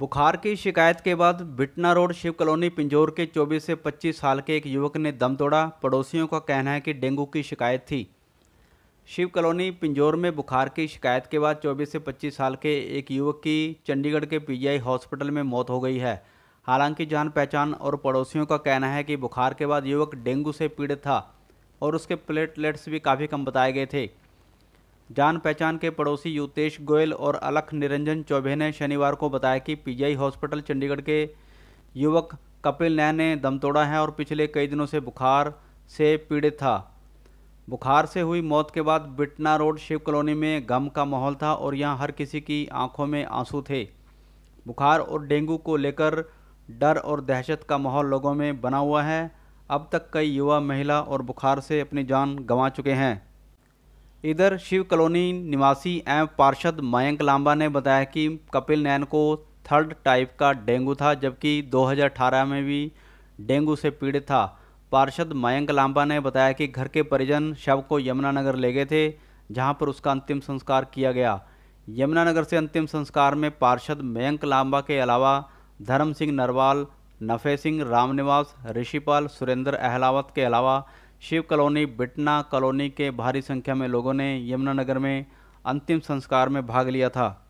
बुखार की शिकायत के बाद बिटना रोड शिव कॉलोनी पिंजौर के 24 से 25 साल के एक युवक ने दम तोड़ा पड़ोसियों का कहना है कि डेंगू की शिकायत थी शिव कॉलोनी पिंजौर में बुखार की शिकायत के बाद 24 से 25 साल के एक युवक की चंडीगढ़ के पीजीआई हॉस्पिटल में मौत हो गई है हालांकि जान पहचान और पड़ोसियों का कहना है कि बुखार के बाद युवक डेंगू से पीड़ित था और उसके प्लेटलेट्स भी काफ़ी कम बताए गए थे जान पहचान के पड़ोसी यूतेश गोयल और अलख निरंजन चौबे ने शनिवार को बताया कि पीजीआई हॉस्पिटल चंडीगढ़ के युवक कपिल नैन ने दम तोड़ा है और पिछले कई दिनों से बुखार से पीड़ित था बुखार से हुई मौत के बाद बिटना रोड शिव कॉलोनी में गम का माहौल था और यहां हर किसी की आंखों में आंसू थे बुखार और डेंगू को लेकर डर और दहशत का माहौल लोगों में बना हुआ है अब तक कई युवा महिला और बुखार से अपनी जान गंवा चुके हैं इधर शिव कॉलोनी निवासी एवं पार्षद मयंक लांबा ने बताया कि कपिल नैन को थर्ड टाइप का डेंगू था जबकि 2018 में भी डेंगू से पीड़ित था पार्षद मयंक लांबा ने बताया कि घर के परिजन शव को यमुनानगर ले गए थे जहां पर उसका अंतिम संस्कार किया गया यमुनानगर से अंतिम संस्कार में पार्षद मयंक लांबा के अलावा धर्म सिंह नरवाल नफे सिंह रामनिवास ऋषिपाल सुरेंद्र अहलावत के अलावा शिव कॉलोनी बिटना कॉलोनी के भारी संख्या में लोगों ने यमुनानगर में अंतिम संस्कार में भाग लिया था